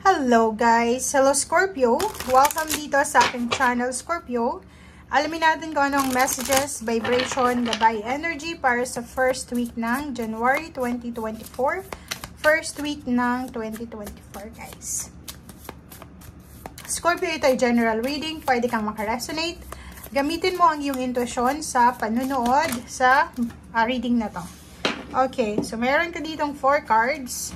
Hello guys! Hello Scorpio! Welcome dito sa ating channel Scorpio. Alamin natin kung anong messages, vibration, gabay energy para sa first week ng January 2024. First week ng 2024 guys. Scorpio, ito ay general reading. Pwede kang makaresonate. Gamitin mo ang iyong intuition sa panunood sa uh, reading na to. Okay, so meron ka ditong 4 cards.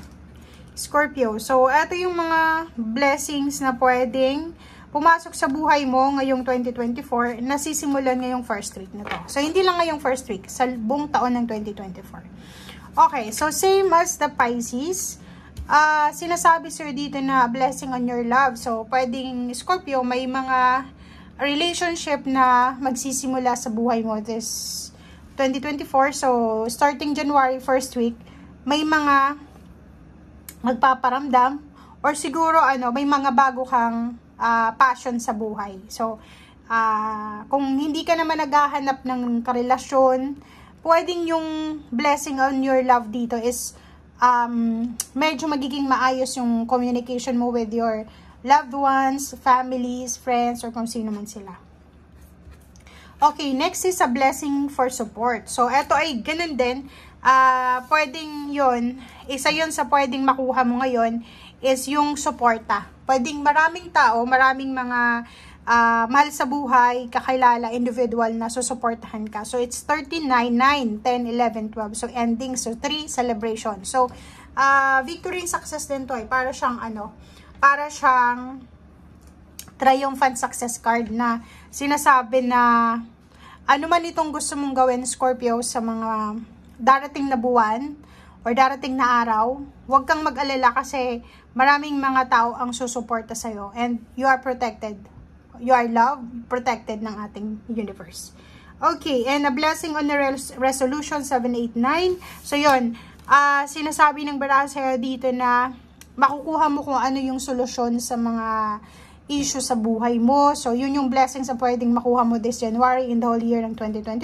Scorpio. So, ito yung mga blessings na pwedeng pumasok sa buhay mo ngayong 2024, nasisimulan ngayong first week na to. So, hindi lang ngayong first week, sa buong taon ng 2024. Okay, so same as the Pisces, uh, sinasabi sir dito na blessing on your love. So, pwedeng Scorpio, may mga relationship na magsisimula sa buhay mo this 2024. So, starting January first week, may mga magpaparamdam or siguro ano, may mga bago kang uh, passion sa buhay. So, uh, kung hindi ka naman naghahanap ng karelasyon, pwedeng yung blessing on your love dito is um, medyo magiging maayos yung communication mo with your loved ones, families, friends, or kung sino man sila. Okay, next is a blessing for support. So, ito ay ganun din uh, pwedeng yon isa yon sa pwedeng makuha mo ngayon is yung suporta. Pwedeng maraming tao, maraming mga uh, mahal sa buhay, kakilala, individual na susuportahan ka. So, it's 13, 9, 10, 11, 12. So, ending. So, 3, celebration. So, uh, victory and success din to ay eh. Para siyang ano, para siyang triumphant success card na sinasabi na ano man itong gusto mong gawin, Scorpio, sa mga darating na buwan or darating na araw, huwag kang mag-alala kasi maraming mga tao ang susuporta sa'yo and you are protected. You are loved, protected ng ating universe. Okay, and a blessing on the res resolution 789. So yun, uh, sinasabi ng Barasera dito na makukuha mo kung ano yung solusyon sa mga issue sa buhay mo. So, yun yung blessings na pwedeng makuha mo this January in the whole year ng 2024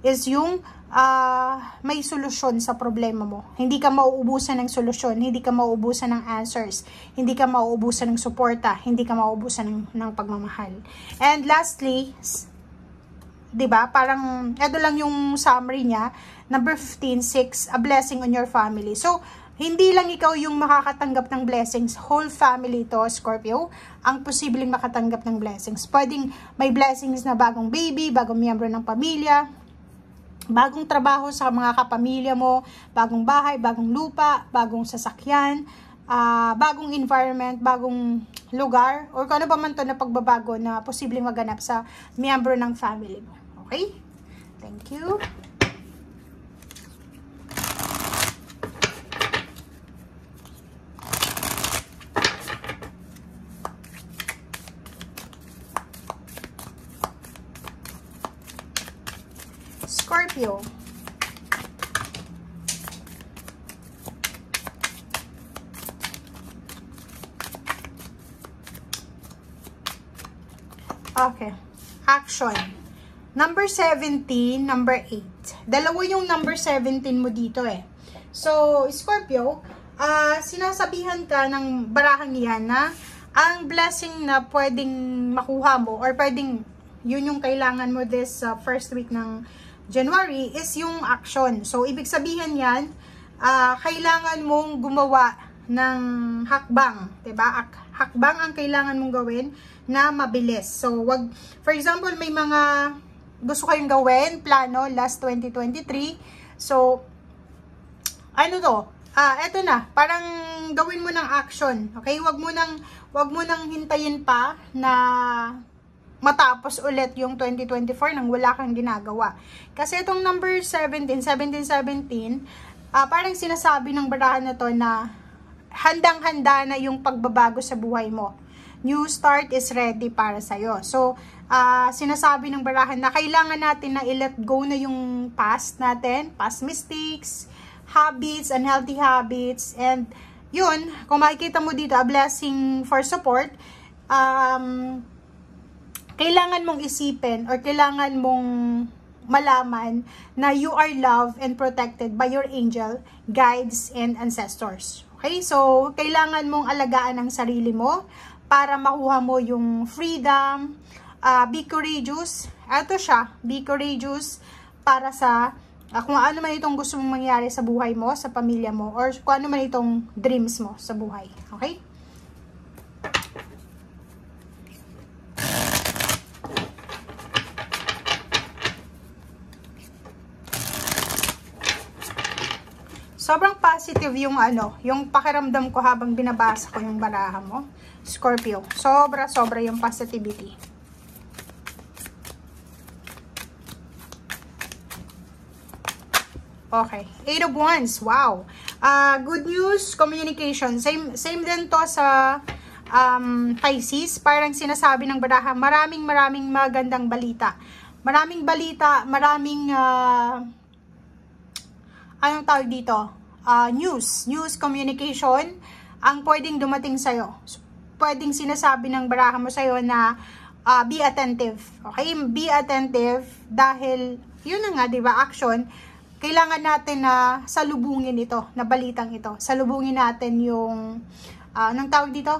is yung uh, may solusyon sa problema mo. Hindi ka mauubusan ng solusyon, hindi ka mauubusan ng answers, hindi ka mauubusan ng suporta, hindi ka mauubusan ng, ng pagmamahal. And lastly, 'di ba? Parang ito lang yung summary niya. Number 15, 6, a blessing on your family. So, hindi lang ikaw yung makakatanggap ng blessings, whole family to, Scorpio, ang posibleng makatanggap ng blessings. Pwedeng may blessings na bagong baby, bagong miyembro ng pamilya, bagong trabaho sa mga kapamilya mo, bagong bahay, bagong lupa, bagong sasakyan, uh, bagong environment, bagong lugar, or kung ano ba man to na pagbabago na posibleng maganap sa miyembro ng family mo. Okay? Thank you. Scorpio. Okay. Action. Number 17, number 8. Dalawa yung number 17 mo dito eh. So, Scorpio, uh, sinasabihan ka ng barahang yan na ang blessing na pwedeng makuha mo or pwedeng yun yung kailangan mo this uh, first week ng January is yung action. So, ibig sabihin yan, uh, kailangan mong gumawa ng hakbang. Diba? Hakbang ang kailangan mong gawin na mabilis. So, wag, for example, may mga gusto kayong gawin, plano, last 2023. So, ano to? Ah, eto na. Parang gawin mo ng action. Okay? Wag mo nang wag mo nang hintayin pa na matapos ulit yung 2024 nang wala kang ginagawa. Kasi itong number 17, 1717, 17, uh, parang sinasabi ng barahan na to na handang-handa na yung pagbabago sa buhay mo. New start is ready para sa'yo. So, uh, sinasabi ng barahan na kailangan natin na i-let go na yung past natin, past mistakes, habits, unhealthy habits, and yun, kung makikita mo dito, a blessing for support, um, kailangan mong isipin or kailangan mong malaman na you are loved and protected by your angel, guides, and ancestors. Okay? So, kailangan mong alagaan ang sarili mo para makuha mo yung freedom, uh, be courageous. Ito siya, be courageous para sa uh, kung ano man itong gusto mong mangyari sa buhay mo, sa pamilya mo, or kung ano man itong dreams mo sa buhay. Okay? Sobrang positive yung ano, yung pakiramdam ko habang binabasa ko yung baraha mo. Scorpio. Sobra-sobra yung positivity. Okay. Eight of Wands. Wow. Uh, good news, communication. Same, same din to sa um, Pisces. Parang sinasabi ng Baraha, maraming maraming magandang balita. Maraming balita, maraming... Uh, anong tawag dito? uh, news, news communication ang pwedeng dumating sa'yo. So, pwedeng sinasabi ng baraha mo sa'yo na uh, be attentive. Okay? Be attentive dahil yun na nga, di ba, action, kailangan natin na salubungin ito, na balitang ito. Salubungin natin yung, uh, anong tawag dito?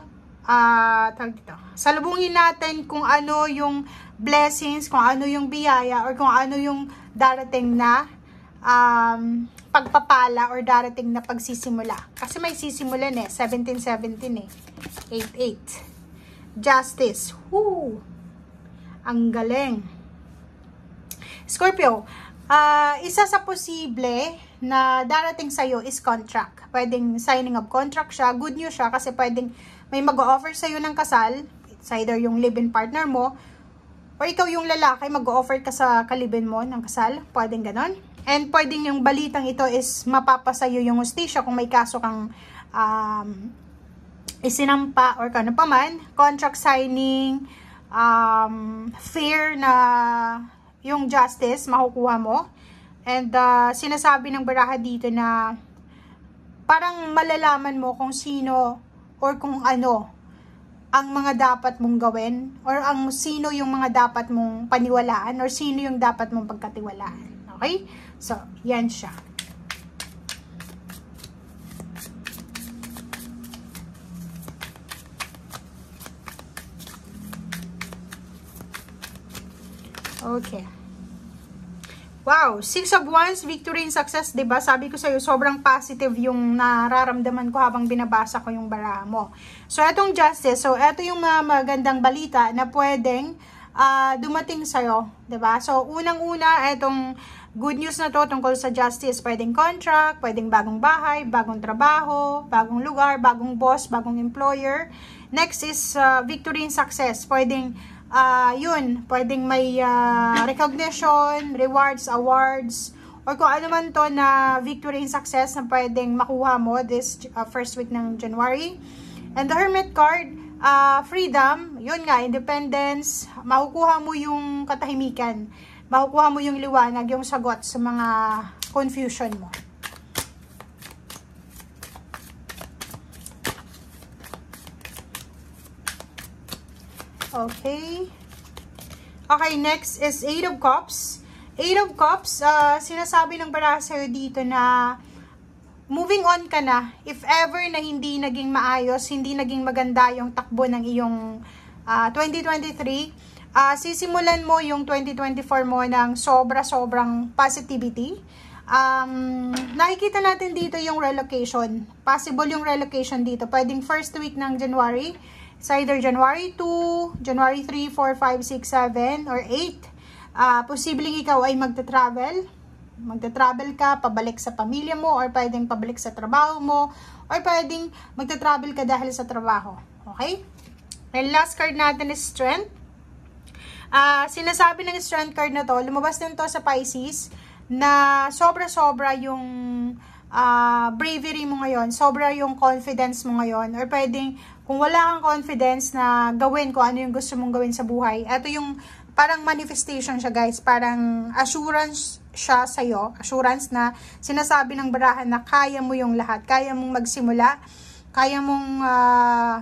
Uh, tawag dito. Salubungin natin kung ano yung blessings, kung ano yung biyaya, or kung ano yung darating na um, pagpapala or darating na pagsisimula. Kasi may sisimulan eh. 1717 eh. 88. Justice. Woo! Ang galing. Scorpio, uh, isa sa posible na darating sa'yo is contract. Pwedeng signing of contract siya. Good news siya kasi pwedeng may mag-offer sa'yo ng kasal. It's either yung live-in partner mo or ikaw yung lalaki mag-offer ka sa kalibin mo ng kasal. Pwedeng ganon And pwedeng yung balitang ito is mapapasayo yung hostisya kung may kaso kang um, isinampa or kano pa man, contract signing, um, fair na yung justice makukuha mo. And uh, sinasabi ng baraha dito na parang malalaman mo kung sino or kung ano ang mga dapat mong gawin or ang sino yung mga dapat mong paniwalaan or sino yung dapat mong pagkatiwalaan. Okay? So, yan siya. Okay. Wow, six of wands, victory and success, 'di ba? Sabi ko sa iyo, sobrang positive yung nararamdaman ko habang binabasa ko yung baraha mo. So etong justice, so eto yung mga magandang balita na pwedeng uh, dumating sa iyo, 'di ba? So unang-una etong Good news na to tungkol sa justice. Pwedeng contract, pwedeng bagong bahay, bagong trabaho, bagong lugar, bagong boss, bagong employer. Next is uh, victory and success. Pwedeng, uh, yun, pwedeng may uh, recognition, rewards, awards, or kung ano man to na victory and success na pwedeng makuha mo this uh, first week ng January. And the Hermit card, uh, freedom, yun nga, independence, makukuha mo yung katahimikan makukuha mo yung liwanag, yung sagot sa mga confusion mo. Okay. Okay, next is 8 of Cups. 8 of Cups, uh, sinasabi ng para dito na moving on ka na. If ever na hindi naging maayos, hindi naging maganda yung takbo ng iyong uh, ah, 2023, uh, sisimulan mo yung 2024 mo ng sobra-sobrang positivity. Um, nakikita natin dito yung relocation. Possible yung relocation dito. Pwedeng first week ng January. It's either January 2, January 3, 4, 5, 6, 7, or 8. Uh, ah, posibleng ikaw ay magta-travel. Magta-travel ka, pabalik sa pamilya mo, or pwedeng pabalik sa trabaho mo, or pwedeng magta-travel ka dahil sa trabaho. Okay? And last card natin is strength. Uh, sinasabi ng strand card na to, lumabas din to sa Pisces, na sobra-sobra yung uh, bravery mo ngayon, sobra yung confidence mo ngayon, or pwedeng kung wala kang confidence na gawin ko ano yung gusto mong gawin sa buhay, ito yung parang manifestation siya guys, parang assurance siya sa'yo, assurance na sinasabi ng barahan na kaya mo yung lahat, kaya mong magsimula, kaya mong uh,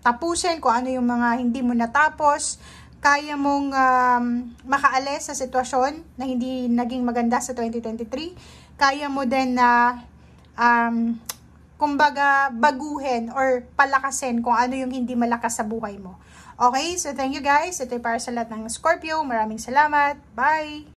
tapusin kung ano yung mga hindi mo natapos, kaya mong um, makaalis sa sitwasyon na hindi naging maganda sa 2023. Kaya mo din na um, kumbaga baguhin or palakasin kung ano yung hindi malakas sa buhay mo. Okay, so thank you guys. Ito para sa lahat ng Scorpio. Maraming salamat. Bye!